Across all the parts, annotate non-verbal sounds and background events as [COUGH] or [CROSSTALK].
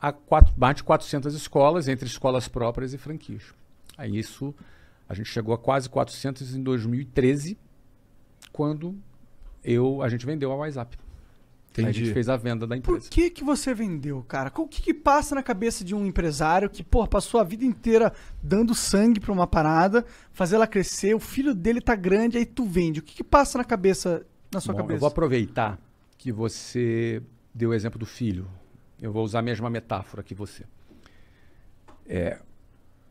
a quatro, mais de 400 escolas, entre escolas próprias e franquias. Aí isso, a gente chegou a quase 400 em 2013, quando eu, a gente vendeu a WhatsApp. Entendi. a gente fez a venda da empresa. Por que, que você vendeu, cara? O que, que passa na cabeça de um empresário que, pô, passou a vida inteira dando sangue para uma parada, fazer ela crescer, o filho dele tá grande, aí tu vende. O que, que passa na cabeça, na sua Bom, cabeça? Eu vou aproveitar que você deu o exemplo do filho. Eu vou usar a mesma metáfora que você. É,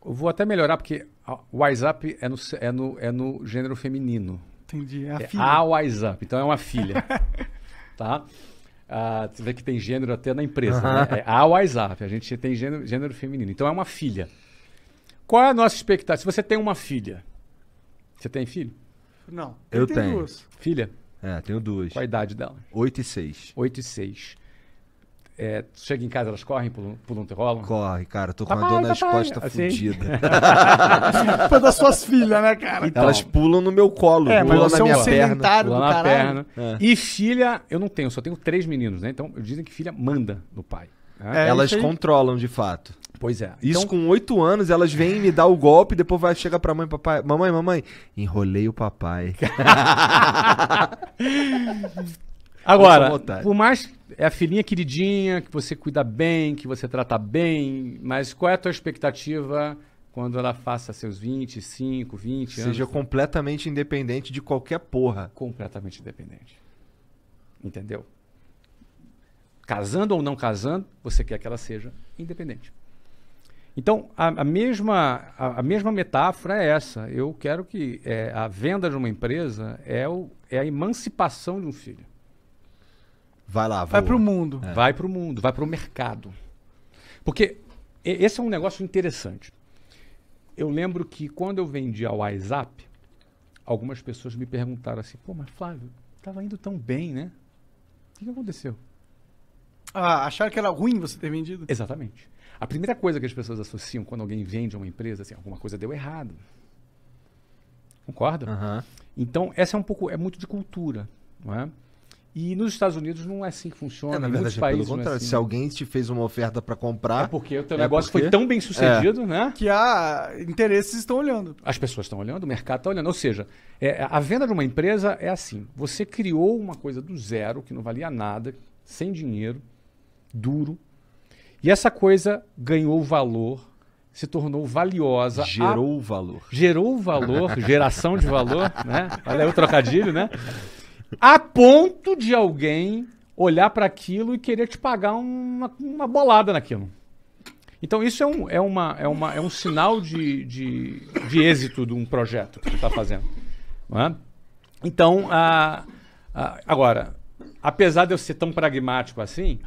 eu vou até melhorar, porque o WhatsApp é no, é no, é no gênero feminino. Entendi. É a é filha. A WhatsApp, então é uma filha. [LAUGHS] tá? Ah, você vê que tem gênero até na empresa. Uhum. Né? É a WhatsApp, a gente tem gênero, gênero feminino. Então é uma filha. Qual é a nossa expectativa? Se você tem uma filha, você tem filho? Não. Eu, tenho. Duas. Filha? É, tenho duas. Qual a idade dela? Oito e seis. Oito e seis. É, chega em casa, elas correm, pulam, pulam te rolam? Corre, cara. Tô com papai, tá a dor nas tá costas tá assim. fodida. [LAUGHS] Foi das suas filhas, né, cara? Então, elas pulam no meu colo, é, pulam na é minha um perna. na caralho. perna. É. E filha, eu não tenho, só tenho três meninos, né? Então dizem que filha manda no pai. Né? É, elas controlam, de fato. Pois é. Isso então... com oito anos, elas vêm me dar o golpe, depois vai chegar pra mãe e papai. Mamãe, mamãe, enrolei o papai. [LAUGHS] Agora, por mais é a filhinha queridinha, que você cuida bem, que você trata bem, mas qual é a tua expectativa quando ela faça seus 25, 20 Seja anos? Seja completamente independente de qualquer porra. Completamente independente. Entendeu? Casando ou não casando, você quer que ela seja independente. Então, a, a mesma, a, a, mesma metáfora é essa. Eu quero que é, a venda de uma empresa é, o, é a emancipação de um filho. Vai lá, voa. Vai pro mundo. É. Vai pro mundo, vai pro mercado. Porque esse é um negócio interessante. Eu lembro que quando eu vendia o WhatsApp, algumas pessoas me perguntaram assim, pô, mas Flávio, tava indo tão bem, né? O que, que aconteceu? Ah, acharam que era ruim você ter vendido? Exatamente. A primeira coisa que as pessoas associam quando alguém vende a uma empresa, assim, alguma coisa deu errado. Concorda? Uhum. Então, essa é um pouco, é muito de cultura, não é? E nos Estados Unidos não é assim que funciona. É, na verdade, é pelo é contrário. É assim. Se alguém te fez uma oferta para comprar. É porque o teu é negócio porque... foi tão bem sucedido, é. né? Que há interesses estão olhando. As pessoas estão olhando, o mercado está olhando. Ou seja, a venda de uma empresa é assim: você criou uma coisa do zero, que não valia nada, sem dinheiro, duro. E essa coisa ganhou valor, se tornou valiosa. Gerou a... valor. Gerou valor, geração de valor, [LAUGHS] né? Olha aí o trocadilho, né? a ponto de alguém olhar para aquilo e querer te pagar uma, uma bolada naquilo. Então, isso é um, é uma, é uma, é um sinal de, de, de êxito de um projeto que você está fazendo. É? Então, agora, apesar de eu ser tão pragmático assim,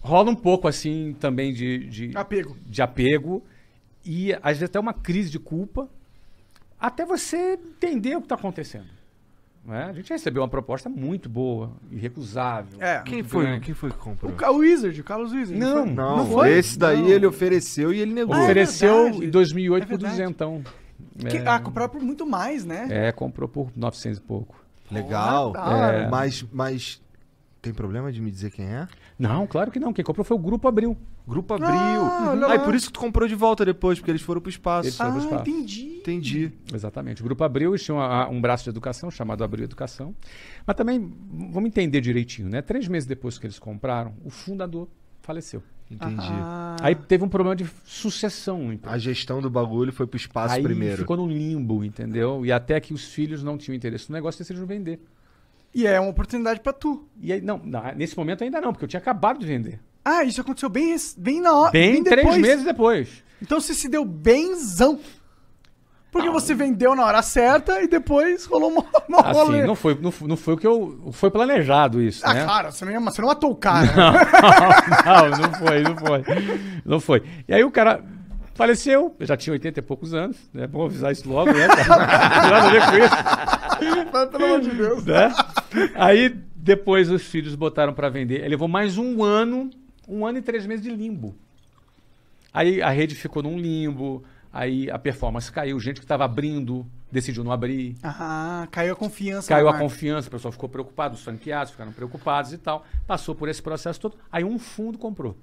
rola um pouco assim também de, de apego. De apego e às vezes até uma crise de culpa até você entender o que está acontecendo. Né? A gente recebeu uma proposta muito boa, irrecusável. É. Quem foi, quem foi que comprou? O, o Wizard, o Carlos Wizard. Não, não, não, foi? esse daí Não. ele ofereceu e ele negou. Ofereceu é em 2008 É por duzentão. Que, é. Ah, comprou por muito mais, né? é, comprou por 900 e pouco. Legal. Ah, tá. é. Mas, mas tem problema de me dizer quem é? Não, claro que não. Quem comprou foi o Grupo Abril. Grupo Abril. Ah, uhum. ah por isso que tu comprou de volta depois, porque eles foram pro espaço. Eles foram ah, pro espaço. entendi. Entendi. Exatamente. O Grupo Abril tinha um, um braço de educação chamado Abril Educação. Mas também, vamos entender direitinho, né? Três meses depois que eles compraram, o fundador faleceu. Entendi. Ah. Aí teve um problema de sucessão. Então. A gestão do bagulho foi pro espaço Aí primeiro. Ficou no limbo, entendeu? E até que os filhos não tinham interesse no negócio, decidiram vender. E é uma oportunidade para tu. E aí, não, não, nesse momento ainda não, porque eu tinha acabado de vender. Ah, isso aconteceu bem, bem na hora. Bem, bem três meses depois. Então você se deu benzão. Porque não. Ah. você vendeu na hora certa e depois rolou uma, uma assim, rolê. Não foi, não, não foi o que eu. Foi planejado isso. Ah, né? cara, você não, você não matou o cara. [LAUGHS] Não, não, não foi, não foi. Não foi. E aí o cara Faleceu, eu já tinha 80 e poucos anos, né? Vamos avisar isso logo, né? [LAUGHS] Nada a ver com isso. pelo amor de Deus. Né? Aí depois os filhos botaram para vender. Ele levou mais um ano, um ano e três meses de limbo. Aí a rede ficou num limbo, aí a performance caiu, gente que estava abrindo decidiu não abrir. Ah, caiu a confiança. Caiu a marca. confiança, o pessoal ficou preocupado, os franqueados ficaram preocupados e tal. Passou por esse processo todo. Aí um fundo comprou.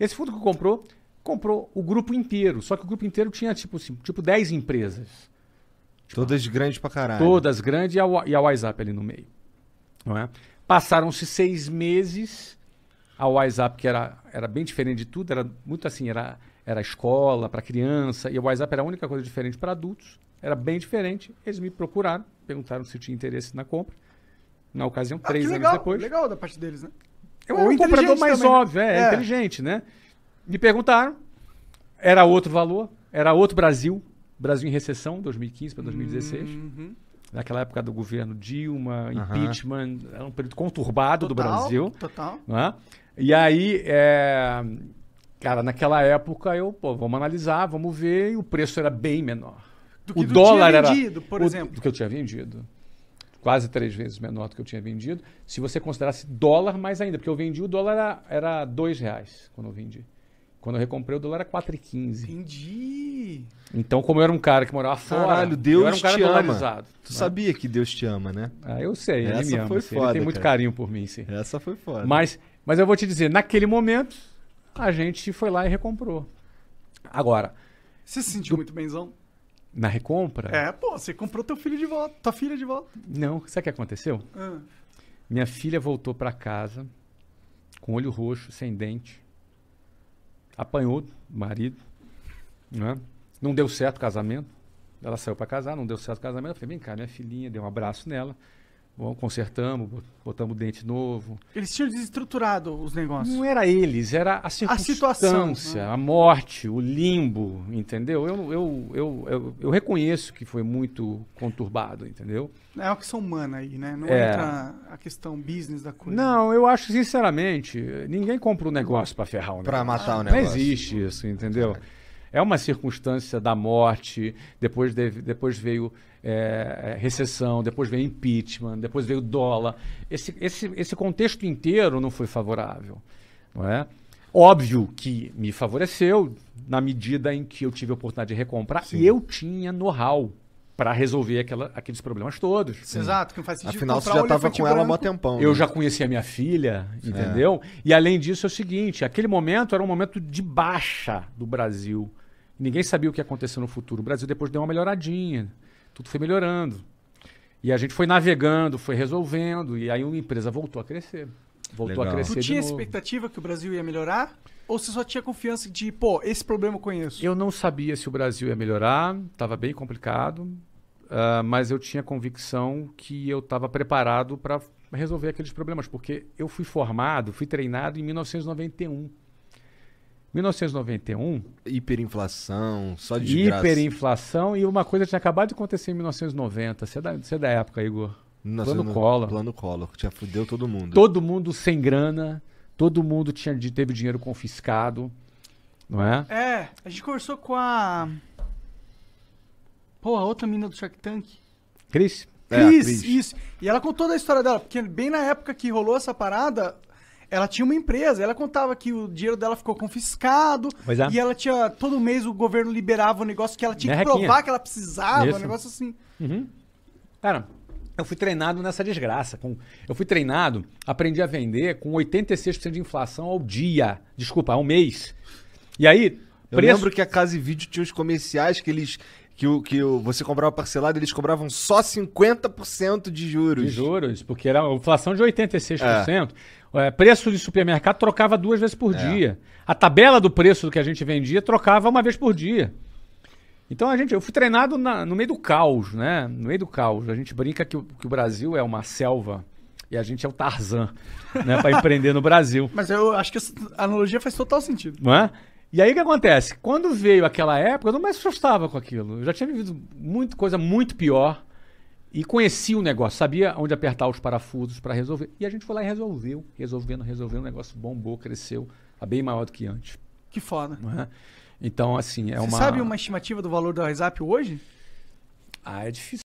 Esse fundo que comprou comprou o grupo inteiro. Só que o grupo inteiro tinha tipo, assim, tipo 10 empresas. Tipo, todas grandes pra caralho. Todas grandes e a, e a WhatsApp ali no meio. Não é? Passaram-se seis meses. A WhatsApp, que era, era bem diferente de tudo, era muito assim, era, era escola para criança, e a WhatsApp era a única coisa diferente para adultos, era bem diferente. Eles me procuraram, perguntaram se eu tinha interesse na compra. Na ocasião, ah, três legal, anos depois. Legal da parte deles, né? Eu era o comprador mais também, óbvio, né? é, é inteligente, né? Me perguntaram, era outro valor, era outro Brasil, Brasil em recessão, 2015 para 2016. Uhum. Naquela época do governo Dilma, uhum. impeachment, era um período conturbado total, do Brasil. Total. Né? E aí, é, cara, naquela época eu, pô, vamos analisar, vamos ver, e o preço era bem menor. Do que o do dólar tinha vendido, era, por o, exemplo. Do que eu tinha vendido quase três vezes menor do que eu tinha vendido, se você considerasse dólar mais ainda, porque eu vendi o dólar era, era dois reais quando eu vendi. Quando eu recomprei, o dólar era 4,15. Entendi. Então, como eu era um cara que morava fora. Caralho, Deus eu era um cara te ama. Tu né? sabia que Deus te ama, né? Ah, eu sei, Essa ele me ama. Foi foda, ele tem muito cara. carinho por mim, sim. Essa foi foda. Mas, mas eu vou te dizer, naquele momento, a gente foi lá e recomprou. Agora. Você se sentiu do... muito benzão? Na recompra? É, pô, você comprou teu filho de volta, tua filha de volta. Não, sabe o que aconteceu? Ah. Minha filha voltou para casa com olho roxo, sem dente apanhou marido, né? não deu certo o casamento. Ela saiu para casar, não deu certo o casamento. Eu falei, vem cá, minha filhinha, dei um abraço nela. Bom, consertamos, botamos dente novo. Eles tinham desestruturado os negócios. Não era eles, era a circunstância, a, situação, né? a morte, o limbo, entendeu? Eu, eu, eu, eu, eu, reconheço que foi muito conturbado, entendeu? É uma questão humana aí, né? Não é. entra a questão business da coisa. Não, eu acho, sinceramente, ninguém compra um negócio para ferrar um negócio. matar o um negócio. Não existe isso, entendeu? É é uma circunstância da morte, depois, depois veio é, recessão, depois veio impeachment, depois veio dólar. Esse, esse, esse contexto inteiro não foi favorável. Não é? Óbvio que me favoreceu na medida em que eu tive a oportunidade de recomprar Sim. e eu tinha know-how para resolver aquela, aqueles problemas todos. Sim. Exato, que não faz sentido. Afinal, você já estava com ela há um tempão. Eu né? já conhecia minha filha, é. entendeu? É. E além disso, é o seguinte: aquele momento era um momento de baixa do Brasil. Ninguém sabia o que ia acontecer no futuro. O Brasil depois deu uma melhoradinha. Tudo foi melhorando. E a gente foi navegando, foi resolvendo. E aí a empresa voltou a crescer. Voltou Legal. a crescer. Você tinha expectativa que o Brasil ia melhorar? Ou você só tinha confiança de, pô, esse problema eu conheço? Eu não sabia se o Brasil ia melhorar. Estava bem complicado. Uh, mas eu tinha convicção que eu estava preparado para resolver aqueles problemas, porque eu fui formado, fui treinado em 1991. 1991. Hiperinflação, só de Hiperinflação e uma coisa tinha acabado de acontecer em 1990. Você é da, você é da época, Igor? Nossa, plano no, Collor. Plano Collor, que fudeu todo mundo. Todo mundo sem grana, todo mundo tinha, teve dinheiro confiscado, não é? É, a gente conversou com a. Pô, a outra mina do Shark Tank. Cris? É, Cris, isso. E ela contou da história dela, porque bem na época que rolou essa parada, ela tinha uma empresa, ela contava que o dinheiro dela ficou confiscado é. e ela tinha todo mês o governo liberava um negócio que ela tinha Minha que provar que ela precisava, Isso. um negócio assim. Uhum. Cara, eu fui treinado nessa desgraça. Com, eu fui treinado, aprendi a vender com 86% de inflação ao dia. Desculpa, ao mês. E aí. Eu preço... lembro que a Casa e Vídeo tinha os comerciais que eles. Que, o, que o, você comprava parcelado, eles cobravam só 50% de juros. De juros, porque era inflação de 86%. É. É, preço de supermercado trocava duas vezes por é. dia. A tabela do preço que a gente vendia trocava uma vez por dia. Então a gente, eu fui treinado na, no meio do caos, né? No meio do caos. A gente brinca que, que o Brasil é uma selva e a gente é o Tarzan, né? Para empreender no Brasil. [LAUGHS] Mas eu acho que a analogia faz total sentido. Não é? E aí o que acontece? Quando veio aquela época, eu não me assustava com aquilo. Eu já tinha vivido muito, coisa muito pior. E conhecia o negócio, sabia onde apertar os parafusos para resolver. E a gente foi lá e resolveu. Resolvendo, resolveu o negócio bombou, cresceu. Tá bem maior do que antes. Que foda. É? Então, assim, é Você uma. Você sabe uma estimativa do valor do WhatsApp hoje? Ah, é difícil